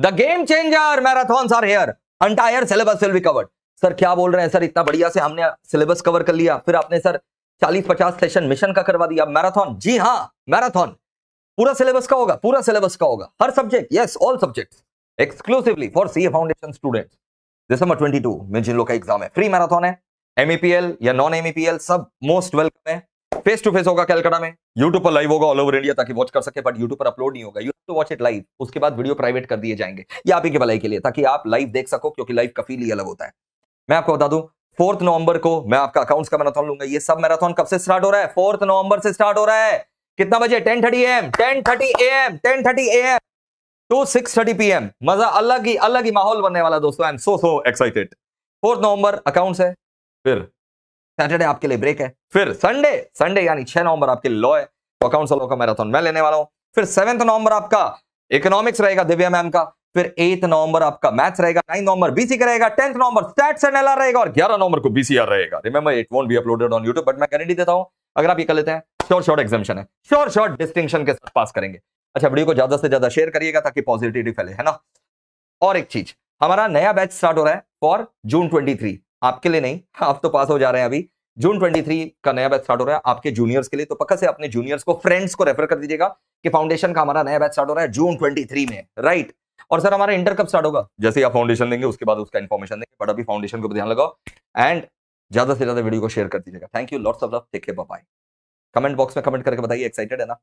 the game changer marathons are here entire syllabus will be covered sir क्या बोल रहे हैं सर इतना बढ़िया से हमने सिलेबस कवर कर लिया फिर आपने सर चालीस पचास सेशन मिशन का करवा दिया मैराथन जी हाँ मैराथन पूरा सिलेबस का होगा पूरा सिलेबस का होगा हर subject yes all subjects exclusively for C foundation students दिसंबर 22 में जिन लोग का एग्जाम है फ्री मैराथन है एमईपीएल या नॉन एमईपीएल सब मोस्ट वेलकम है फेस टू फेस होगा कैलकाटा में यूट्यूब पर लाइव होगा ऑल ओवर इंडिया ताकि वॉच कर सके बट यूट्यूब पर अपलोड नहीं होगा you to watch it live उसके बाद वीडियो प्राइवेट कर दिए जाएंगे ये आप ही की भलाई के लिए ताकि आप लाइव देख सको क्योंकि लाइव का फील ही अलग होता है मैं आपको बता दूं फोर्थ नवंबर को मैं आपका अकाउंट्स का मैराथन लूंगा ये सब मैराथन कब से स्टार्ट हो रहा है फोर्थ नवंबर से स्टार्ट हो रहा है कितना बजे ten thirty AM ten thirty AM ten thirty AM to six thirty PM एम मजा अलग ही अलग ही माहौल बनने वाला दोस्तों I am so so excited fourth November accounts है फिर सैटरडे आपके लिए ब्रेक है फिर संडे संडे यानी छह नवंबर आपके लॉ है तो लॉ का मैराथन मैं लेने वाला हूँ फिर सेवेंथ नवंबर आपका इकोनॉमिक्स रहेगा दिव्या मैम का फिर एथ नवंबर आपका मैथ्स रहेगा नाइन नवंबर बीसी का रहेगा tenth November stats and LR रहेगा और ग्यारह नवंबर को बीसीआर रहेगा remember it won't be uploaded on YouTube but मैं गारंटी देता हूं अगर आप ये कर लेते हैं श्योर शॉर्ट एग्जामेशन है श्योर शॉर्ट डिस्टिंक्शन के साथ पास करेंगे अच्छा वीडियो को ज्यादा से ज्यादा शेयर करिएगा ताकि पॉजिटिविटी फैले है ना और एक चीज हमारा नया बैच स्टार्ट हो रहा है फॉर जून ट्वेंटी आपके लिए नहीं आप तो पास हो जा रहे हैं अभी जून 23 का नया बैच स्टार्ट हो रहा है आपके जूनियर्स के लिए तो पक्का से अपने जूनियर्स को फ्रेंड्स को रेफर कर दीजिएगा कि फाउंडेशन का हमारा नया बैच स्टार्ट हो रहा है जून 23 में राइट और सर हमारा इंटर कब स्टार्ट होगा जैसे आप फाउंडेशन देंगे उसके बाद उसका इन्फॉर्मेशन देंगे बट अभी फाउंडेशन को ध्यान लगाओ एंड ज्यादा से ज्यादा वीडियो को शेयर कर दीजिएगा thank you lots of love take care bye comment box में कमेंट करके बताइए एक्साइटेड है ना